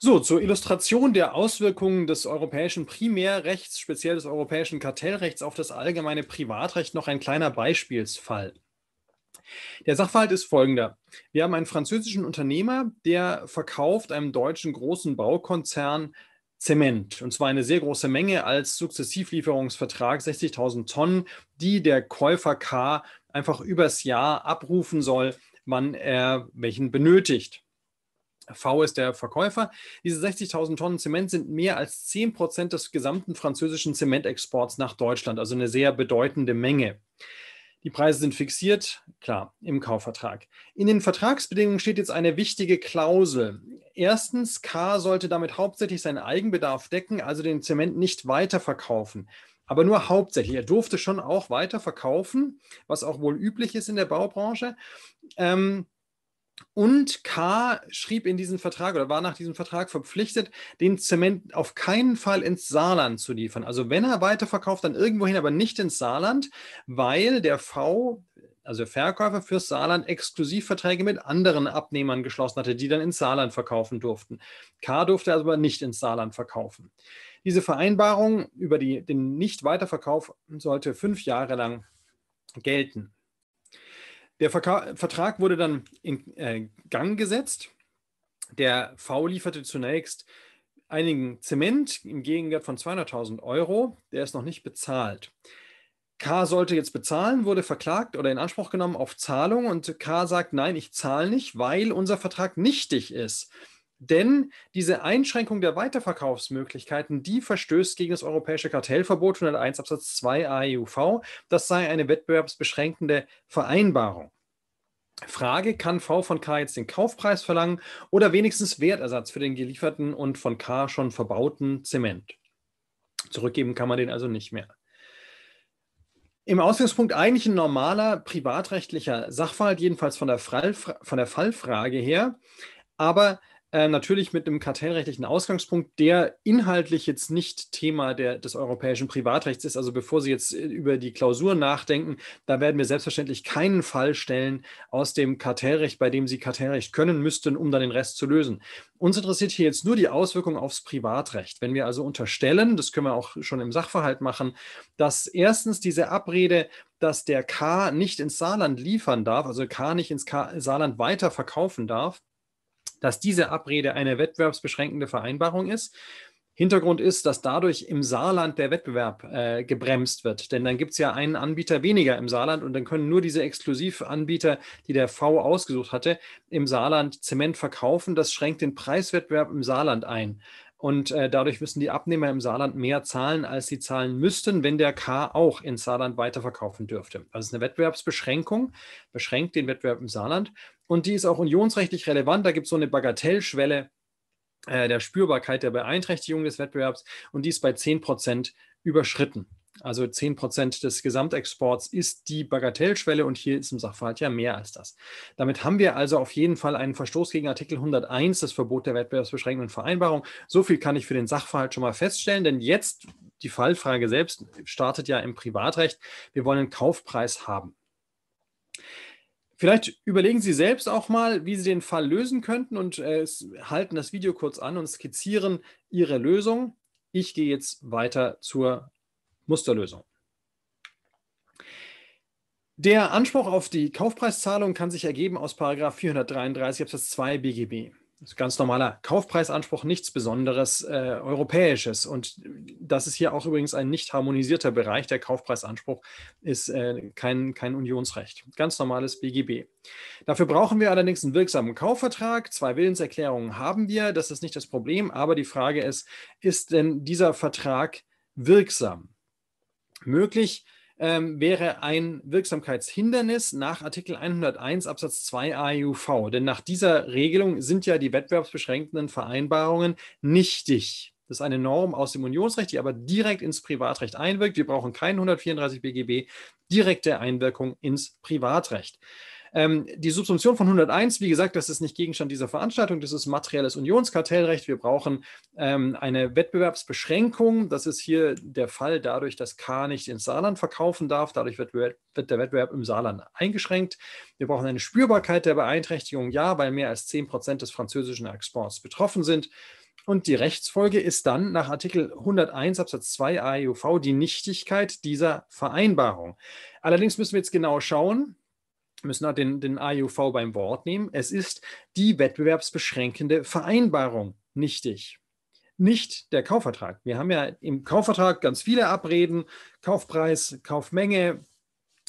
So, zur Illustration der Auswirkungen des europäischen Primärrechts, speziell des europäischen Kartellrechts auf das allgemeine Privatrecht noch ein kleiner Beispielsfall. Der Sachverhalt ist folgender. Wir haben einen französischen Unternehmer, der verkauft einem deutschen großen Baukonzern Zement, und zwar eine sehr große Menge als Sukzessivlieferungsvertrag, 60.000 Tonnen, die der Käufer K einfach übers Jahr abrufen soll, wann er welchen benötigt. V ist der Verkäufer. Diese 60.000 Tonnen Zement sind mehr als 10 Prozent des gesamten französischen Zementexports nach Deutschland, also eine sehr bedeutende Menge. Die Preise sind fixiert, klar, im Kaufvertrag. In den Vertragsbedingungen steht jetzt eine wichtige Klausel. Erstens, K sollte damit hauptsächlich seinen Eigenbedarf decken, also den Zement nicht weiterverkaufen. Aber nur hauptsächlich. Er durfte schon auch weiterverkaufen, was auch wohl üblich ist in der Baubranche. Ähm, und K. schrieb in diesen Vertrag oder war nach diesem Vertrag verpflichtet, den Zement auf keinen Fall ins Saarland zu liefern. Also wenn er weiterverkauft, dann irgendwohin, aber nicht ins Saarland, weil der V, also der Verkäufer fürs Saarland, Exklusivverträge mit anderen Abnehmern geschlossen hatte, die dann ins Saarland verkaufen durften. K. durfte also aber nicht ins Saarland verkaufen. Diese Vereinbarung über die, den Nicht-Weiterverkauf sollte fünf Jahre lang gelten. Der Verka Vertrag wurde dann in äh, Gang gesetzt. Der V lieferte zunächst einigen Zement im Gegenwert von 200.000 Euro. Der ist noch nicht bezahlt. K sollte jetzt bezahlen, wurde verklagt oder in Anspruch genommen auf Zahlung und K sagt, nein, ich zahle nicht, weil unser Vertrag nichtig ist. Denn diese Einschränkung der Weiterverkaufsmöglichkeiten, die verstößt gegen das europäische Kartellverbot 101 Absatz 2 AEUV. Das sei eine wettbewerbsbeschränkende Vereinbarung. Frage, kann V von K jetzt den Kaufpreis verlangen oder wenigstens Wertersatz für den gelieferten und von K schon verbauten Zement? Zurückgeben kann man den also nicht mehr. Im Ausgangspunkt eigentlich ein normaler privatrechtlicher Sachverhalt, jedenfalls von der, Fall, von der Fallfrage her. Aber äh, natürlich mit einem kartellrechtlichen Ausgangspunkt, der inhaltlich jetzt nicht Thema der, des europäischen Privatrechts ist. Also bevor Sie jetzt äh, über die Klausur nachdenken, da werden wir selbstverständlich keinen Fall stellen aus dem Kartellrecht, bei dem Sie Kartellrecht können müssten, um dann den Rest zu lösen. Uns interessiert hier jetzt nur die Auswirkung aufs Privatrecht. Wenn wir also unterstellen, das können wir auch schon im Sachverhalt machen, dass erstens diese Abrede dass der K nicht ins Saarland liefern darf, also K nicht ins K Saarland weiterverkaufen darf, dass diese Abrede eine wettbewerbsbeschränkende Vereinbarung ist. Hintergrund ist, dass dadurch im Saarland der Wettbewerb äh, gebremst wird. Denn dann gibt es ja einen Anbieter weniger im Saarland und dann können nur diese Exklusivanbieter, die der V ausgesucht hatte, im Saarland Zement verkaufen. Das schränkt den Preiswettbewerb im Saarland ein. Und äh, dadurch müssen die Abnehmer im Saarland mehr zahlen, als sie zahlen müssten, wenn der K auch ins Saarland weiterverkaufen dürfte. Also es ist eine Wettbewerbsbeschränkung, beschränkt den Wettbewerb im Saarland. Und die ist auch unionsrechtlich relevant. Da gibt es so eine Bagatellschwelle äh, der Spürbarkeit der Beeinträchtigung des Wettbewerbs und die ist bei 10 Prozent überschritten. Also 10 Prozent des Gesamtexports ist die Bagatellschwelle und hier ist im Sachverhalt ja mehr als das. Damit haben wir also auf jeden Fall einen Verstoß gegen Artikel 101, das Verbot der wettbewerbsbeschränkenden Vereinbarung. So viel kann ich für den Sachverhalt schon mal feststellen, denn jetzt die Fallfrage selbst startet ja im Privatrecht. Wir wollen einen Kaufpreis haben. Vielleicht überlegen Sie selbst auch mal, wie Sie den Fall lösen könnten und äh, halten das Video kurz an und skizzieren Ihre Lösung. Ich gehe jetzt weiter zur Musterlösung. Der Anspruch auf die Kaufpreiszahlung kann sich ergeben aus 433 Absatz 2 BGB. Das ist ganz normaler Kaufpreisanspruch, nichts Besonderes äh, Europäisches. Und das ist hier auch übrigens ein nicht harmonisierter Bereich. Der Kaufpreisanspruch ist äh, kein, kein Unionsrecht. Ganz normales BGB. Dafür brauchen wir allerdings einen wirksamen Kaufvertrag. Zwei Willenserklärungen haben wir. Das ist nicht das Problem. Aber die Frage ist, ist denn dieser Vertrag wirksam? möglich ähm, wäre ein Wirksamkeitshindernis nach Artikel 101 Absatz 2 AEUV. Denn nach dieser Regelung sind ja die wettbewerbsbeschränkenden Vereinbarungen nichtig. Das ist eine Norm aus dem Unionsrecht, die aber direkt ins Privatrecht einwirkt. Wir brauchen keinen 134 BGB, direkte Einwirkung ins Privatrecht. Ähm, die Subsumption von 101, wie gesagt, das ist nicht Gegenstand dieser Veranstaltung, das ist materielles Unionskartellrecht. Wir brauchen ähm, eine Wettbewerbsbeschränkung. Das ist hier der Fall dadurch, dass K nicht ins Saarland verkaufen darf. Dadurch wird, wird der Wettbewerb im Saarland eingeschränkt. Wir brauchen eine Spürbarkeit der Beeinträchtigung, ja, weil mehr als 10 Prozent des französischen Exports betroffen sind. Und die Rechtsfolge ist dann nach Artikel 101 Absatz 2 AEUV die Nichtigkeit dieser Vereinbarung. Allerdings müssen wir jetzt genau schauen, müssen da den, den AUV beim Wort nehmen. Es ist die wettbewerbsbeschränkende Vereinbarung nichtig. Nicht der Kaufvertrag. Wir haben ja im Kaufvertrag ganz viele Abreden, Kaufpreis, Kaufmenge,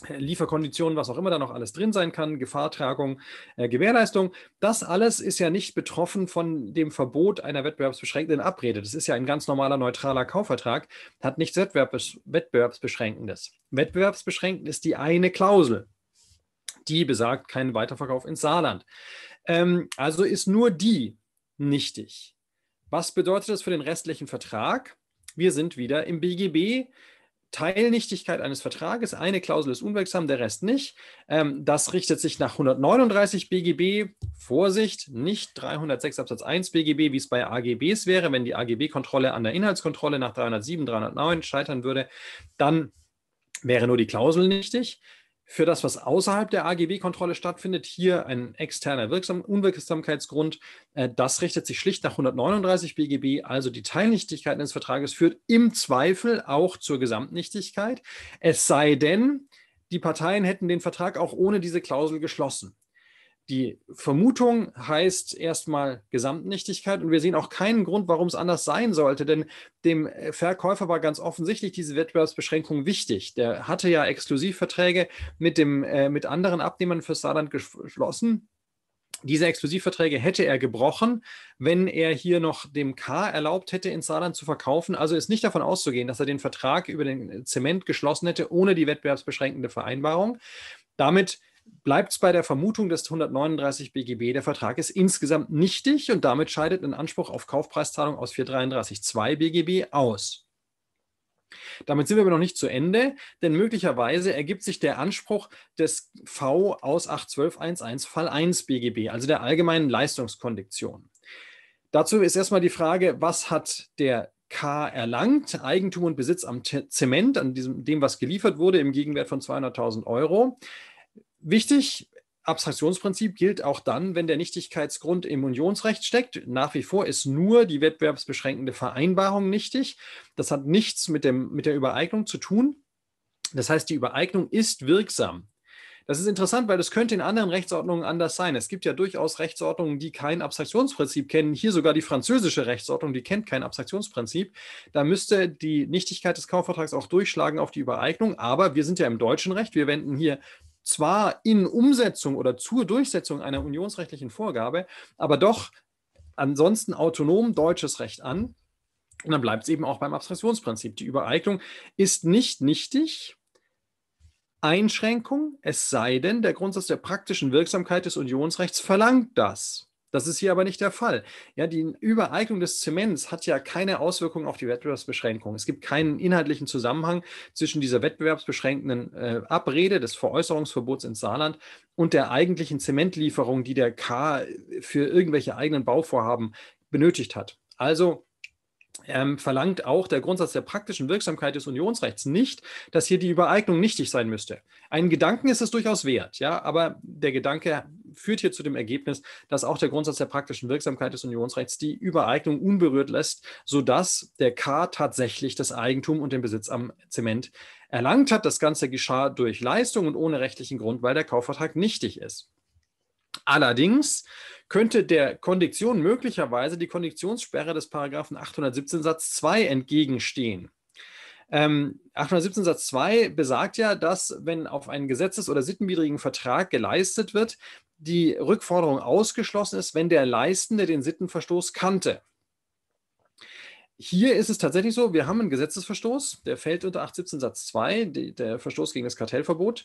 Lieferkonditionen, was auch immer da noch alles drin sein kann, Gefahrtragung, äh, Gewährleistung. Das alles ist ja nicht betroffen von dem Verbot einer wettbewerbsbeschränkenden Abrede. Das ist ja ein ganz normaler, neutraler Kaufvertrag, hat nichts Wettbewerbs Wettbewerbsbeschränkendes. Wettbewerbsbeschränkend ist die eine Klausel. Die besagt keinen Weiterverkauf ins Saarland. Ähm, also ist nur die nichtig. Was bedeutet das für den restlichen Vertrag? Wir sind wieder im BGB. Teilnichtigkeit eines Vertrages. Eine Klausel ist unwirksam, der Rest nicht. Ähm, das richtet sich nach 139 BGB. Vorsicht, nicht 306 Absatz 1 BGB, wie es bei AGBs wäre. Wenn die AGB-Kontrolle an der Inhaltskontrolle nach 307, 309 scheitern würde, dann wäre nur die Klausel nichtig für das, was außerhalb der AGB-Kontrolle stattfindet, hier ein externer Wirksam Unwirksamkeitsgrund. Äh, das richtet sich schlicht nach 139 BGB, also die Teilnichtigkeit eines Vertrages führt im Zweifel auch zur Gesamtnichtigkeit, es sei denn, die Parteien hätten den Vertrag auch ohne diese Klausel geschlossen. Die Vermutung heißt erstmal Gesamtnichtigkeit und wir sehen auch keinen Grund, warum es anders sein sollte, denn dem äh, Verkäufer war ganz offensichtlich diese Wettbewerbsbeschränkung wichtig. Der hatte ja Exklusivverträge mit, dem, äh, mit anderen Abnehmern für Saarland geschlossen. Diese Exklusivverträge hätte er gebrochen, wenn er hier noch dem K erlaubt hätte, in Saarland zu verkaufen. Also ist nicht davon auszugehen, dass er den Vertrag über den Zement geschlossen hätte, ohne die wettbewerbsbeschränkende Vereinbarung. Damit bleibt es bei der Vermutung des 139 BGB, der Vertrag ist insgesamt nichtig und damit scheidet ein Anspruch auf Kaufpreiszahlung aus 433.2 BGB aus. Damit sind wir aber noch nicht zu Ende, denn möglicherweise ergibt sich der Anspruch des V aus 812.1.1 Fall 1 BGB, also der allgemeinen Leistungskondition. Dazu ist erstmal die Frage, was hat der K erlangt, Eigentum und Besitz am Zement, an diesem, dem, was geliefert wurde, im Gegenwert von 200.000 Euro. Wichtig, Abstraktionsprinzip gilt auch dann, wenn der Nichtigkeitsgrund im Unionsrecht steckt. Nach wie vor ist nur die wettbewerbsbeschränkende Vereinbarung nichtig. Das hat nichts mit, dem, mit der Übereignung zu tun. Das heißt, die Übereignung ist wirksam. Das ist interessant, weil das könnte in anderen Rechtsordnungen anders sein. Es gibt ja durchaus Rechtsordnungen, die kein Abstraktionsprinzip kennen. Hier sogar die französische Rechtsordnung, die kennt kein Abstraktionsprinzip. Da müsste die Nichtigkeit des Kaufvertrags auch durchschlagen auf die Übereignung. Aber wir sind ja im deutschen Recht. Wir wenden hier zwar in Umsetzung oder zur Durchsetzung einer unionsrechtlichen Vorgabe, aber doch ansonsten autonom deutsches Recht an. Und dann bleibt es eben auch beim Abstraktionsprinzip. Die Übereignung ist nicht nichtig. Einschränkung, es sei denn, der Grundsatz der praktischen Wirksamkeit des Unionsrechts verlangt das. Das ist hier aber nicht der Fall. Ja, die Übereignung des Zements hat ja keine Auswirkung auf die Wettbewerbsbeschränkung. Es gibt keinen inhaltlichen Zusammenhang zwischen dieser wettbewerbsbeschränkenden äh, Abrede des Veräußerungsverbots ins Saarland und der eigentlichen Zementlieferung, die der K für irgendwelche eigenen Bauvorhaben benötigt hat. Also ähm, verlangt auch der Grundsatz der praktischen Wirksamkeit des Unionsrechts nicht, dass hier die Übereignung nichtig sein müsste. Einen Gedanken ist es durchaus wert, ja, aber der Gedanke führt hier zu dem Ergebnis, dass auch der Grundsatz der praktischen Wirksamkeit des Unionsrechts die Übereignung unberührt lässt, sodass der K tatsächlich das Eigentum und den Besitz am Zement erlangt hat. Das Ganze geschah durch Leistung und ohne rechtlichen Grund, weil der Kaufvertrag nichtig ist. Allerdings könnte der Kondition möglicherweise die Konditionssperre des Paragraphen 817 Satz 2 entgegenstehen. Ähm, 817 Satz 2 besagt ja, dass wenn auf einen gesetzes- oder sittenwidrigen Vertrag geleistet wird, die Rückforderung ausgeschlossen ist, wenn der Leistende den Sittenverstoß kannte. Hier ist es tatsächlich so, wir haben einen Gesetzesverstoß, der fällt unter 817 Satz 2, die, der Verstoß gegen das Kartellverbot.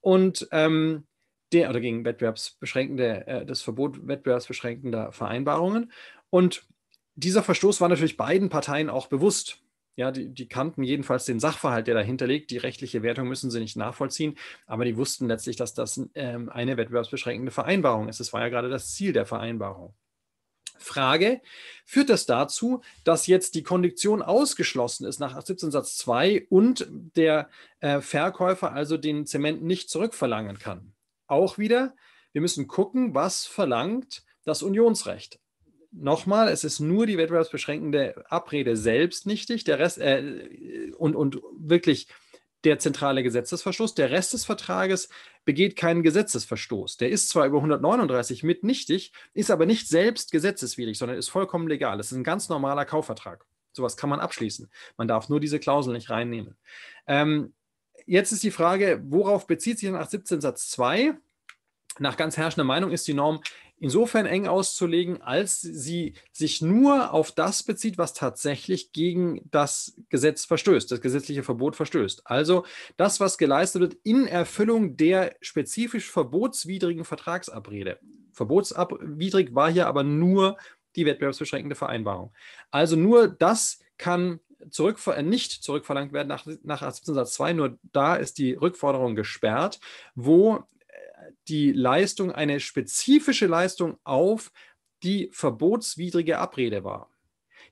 Und ähm, der oder gegen wettbewerbsbeschränkende, äh, das Verbot wettbewerbsbeschränkender Vereinbarungen. Und dieser Verstoß war natürlich beiden Parteien auch bewusst. Ja, die, die, kannten jedenfalls den Sachverhalt, der dahinter liegt. Die rechtliche Wertung müssen sie nicht nachvollziehen, aber die wussten letztlich, dass das ähm, eine wettbewerbsbeschränkende Vereinbarung ist. Das war ja gerade das Ziel der Vereinbarung. Frage, führt das dazu, dass jetzt die Kondition ausgeschlossen ist nach 17 Satz 2 und der äh, Verkäufer also den Zement nicht zurückverlangen kann? auch wieder, wir müssen gucken, was verlangt das Unionsrecht. Nochmal, es ist nur die wettbewerbsbeschränkende Abrede selbst nichtig, der Rest äh, und, und wirklich der zentrale Gesetzesverstoß. Der Rest des Vertrages begeht keinen Gesetzesverstoß. Der ist zwar über 139 mit nichtig, ist aber nicht selbst gesetzeswidrig, sondern ist vollkommen legal. Es ist ein ganz normaler Kaufvertrag. Sowas kann man abschließen. Man darf nur diese Klausel nicht reinnehmen. Ähm, jetzt ist die Frage, worauf bezieht sich denn 817 Satz 2? Nach ganz herrschender Meinung ist die Norm insofern eng auszulegen, als sie sich nur auf das bezieht, was tatsächlich gegen das Gesetz verstößt, das gesetzliche Verbot verstößt. Also das, was geleistet wird in Erfüllung der spezifisch verbotswidrigen Vertragsabrede. Verbotswidrig war hier aber nur die wettbewerbsbeschränkende Vereinbarung. Also nur das kann zurückver äh, nicht zurückverlangt werden nach, nach 17 Satz 2, nur da ist die Rückforderung gesperrt, wo äh, die Leistung eine spezifische Leistung auf die verbotswidrige Abrede war.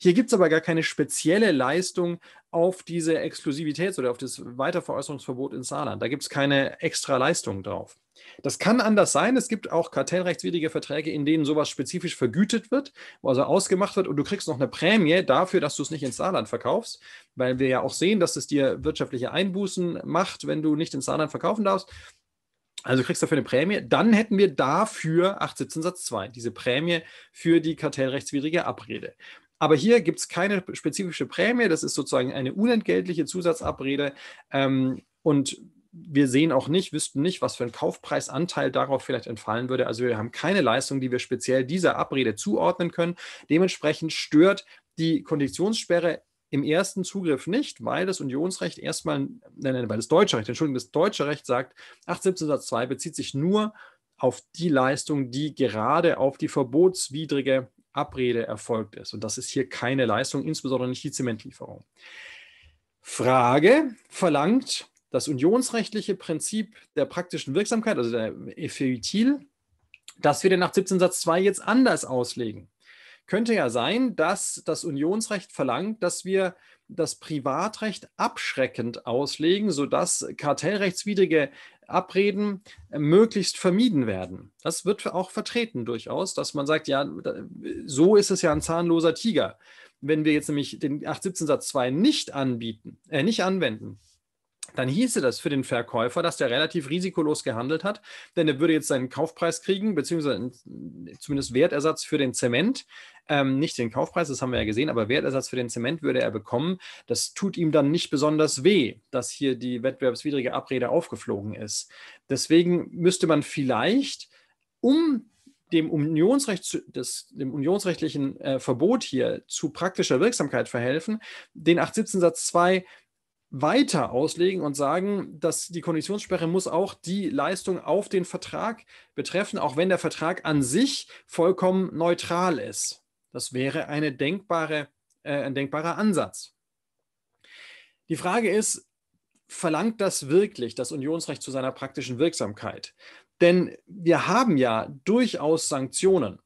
Hier gibt es aber gar keine spezielle Leistung auf diese Exklusivitäts- oder auf das Weiterveräußerungsverbot in Saarland. Da gibt es keine extra Leistung drauf. Das kann anders sein. Es gibt auch kartellrechtswidrige Verträge, in denen sowas spezifisch vergütet wird, wo also ausgemacht wird und du kriegst noch eine Prämie dafür, dass du es nicht ins Saarland verkaufst, weil wir ja auch sehen, dass es dir wirtschaftliche Einbußen macht, wenn du nicht ins Saarland verkaufen darfst. Also kriegst du dafür eine Prämie. Dann hätten wir dafür 817 Satz 2, diese Prämie für die kartellrechtswidrige Abrede. Aber hier gibt es keine spezifische Prämie. Das ist sozusagen eine unentgeltliche Zusatzabrede. Ähm, und wir sehen auch nicht, wüssten nicht, was für ein Kaufpreisanteil darauf vielleicht entfallen würde. Also wir haben keine Leistung, die wir speziell dieser Abrede zuordnen können. Dementsprechend stört die Konditionssperre im ersten Zugriff nicht, weil das Unionsrecht erstmal, nein, nein, weil das deutsche Recht, Entschuldigung, das deutsche Recht sagt, 817 Satz 2 bezieht sich nur auf die Leistung, die gerade auf die verbotswidrige Abrede erfolgt ist. Und das ist hier keine Leistung, insbesondere nicht die Zementlieferung. Frage verlangt das unionsrechtliche Prinzip der praktischen Wirksamkeit, also der Effektil, dass wir den nach 17 Satz 2 jetzt anders auslegen. Könnte ja sein, dass das Unionsrecht verlangt, dass wir das Privatrecht abschreckend auslegen, sodass kartellrechtswidrige Abreden äh, möglichst vermieden werden. Das wird auch vertreten durchaus, dass man sagt, ja, so ist es ja ein zahnloser Tiger. Wenn wir jetzt nämlich den 817 Satz 2 nicht anbieten, äh, nicht anwenden, dann hieße das für den Verkäufer, dass der relativ risikolos gehandelt hat, denn er würde jetzt seinen Kaufpreis kriegen, beziehungsweise zumindest Wertersatz für den Zement, ähm, nicht den Kaufpreis, das haben wir ja gesehen, aber Wertersatz für den Zement würde er bekommen. Das tut ihm dann nicht besonders weh, dass hier die wettbewerbswidrige Abrede aufgeflogen ist. Deswegen müsste man vielleicht, um dem, Unionsrecht, das, dem unionsrechtlichen äh, Verbot hier zu praktischer Wirksamkeit verhelfen, den 817 Satz 2 weiter auslegen und sagen, dass die Konditionssperre muss auch die Leistung auf den Vertrag betreffen, auch wenn der Vertrag an sich vollkommen neutral ist. Das wäre eine denkbare, äh, ein denkbarer Ansatz. Die Frage ist, verlangt das wirklich das Unionsrecht zu seiner praktischen Wirksamkeit? Denn wir haben ja durchaus Sanktionen.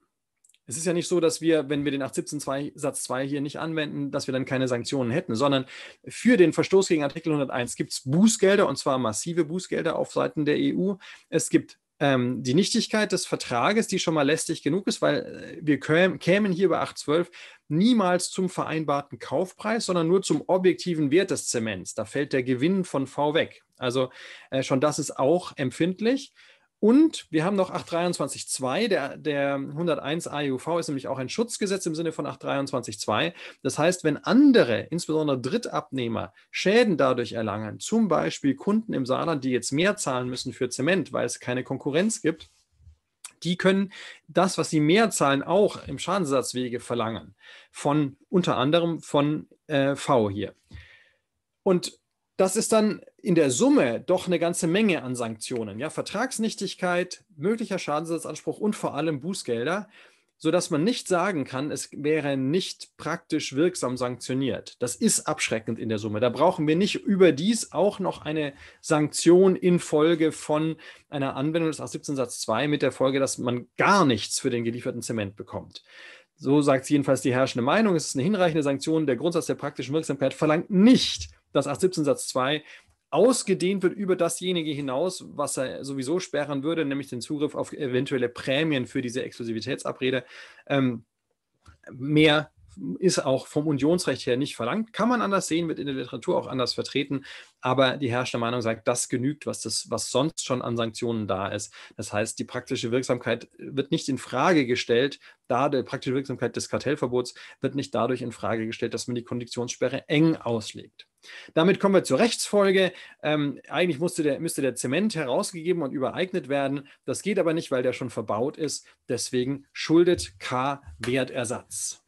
Es ist ja nicht so, dass wir, wenn wir den 817 Satz 2 hier nicht anwenden, dass wir dann keine Sanktionen hätten, sondern für den Verstoß gegen Artikel 101 gibt es Bußgelder und zwar massive Bußgelder auf Seiten der EU. Es gibt ähm, die Nichtigkeit des Vertrages, die schon mal lästig genug ist, weil äh, wir kämen hier bei 812 niemals zum vereinbarten Kaufpreis, sondern nur zum objektiven Wert des Zements. Da fällt der Gewinn von V weg. Also äh, schon das ist auch empfindlich. Und wir haben noch 823.2, der, der 101 AEUV ist nämlich auch ein Schutzgesetz im Sinne von 823.2. Das heißt, wenn andere, insbesondere Drittabnehmer, Schäden dadurch erlangen, zum Beispiel Kunden im Saarland, die jetzt mehr zahlen müssen für Zement, weil es keine Konkurrenz gibt, die können das, was sie mehr zahlen, auch im Schadensersatzwege verlangen. Von unter anderem von äh, V hier. Und das ist dann in der Summe doch eine ganze Menge an Sanktionen. Ja, Vertragsnichtigkeit, möglicher Schadensersatzanspruch und vor allem Bußgelder, sodass man nicht sagen kann, es wäre nicht praktisch wirksam sanktioniert. Das ist abschreckend in der Summe. Da brauchen wir nicht überdies auch noch eine Sanktion infolge von einer Anwendung des 17 Satz 2 mit der Folge, dass man gar nichts für den gelieferten Zement bekommt. So sagt jedenfalls die herrschende Meinung. Es ist eine hinreichende Sanktion. Der Grundsatz der praktischen Wirksamkeit verlangt nicht, dass 817 Satz 2 ausgedehnt wird über dasjenige hinaus, was er sowieso sperren würde, nämlich den Zugriff auf eventuelle Prämien für diese Exklusivitätsabrede. Ähm, mehr ist auch vom Unionsrecht her nicht verlangt. Kann man anders sehen, wird in der Literatur auch anders vertreten, aber die herrschende Meinung sagt, das genügt, was, das, was sonst schon an Sanktionen da ist. Das heißt, die praktische Wirksamkeit wird nicht in Frage gestellt, da die praktische Wirksamkeit des Kartellverbots wird nicht dadurch in Frage gestellt, dass man die Konditionssperre eng auslegt. Damit kommen wir zur Rechtsfolge. Ähm, eigentlich musste der, müsste der Zement herausgegeben und übereignet werden. Das geht aber nicht, weil der schon verbaut ist. Deswegen schuldet K Wertersatz.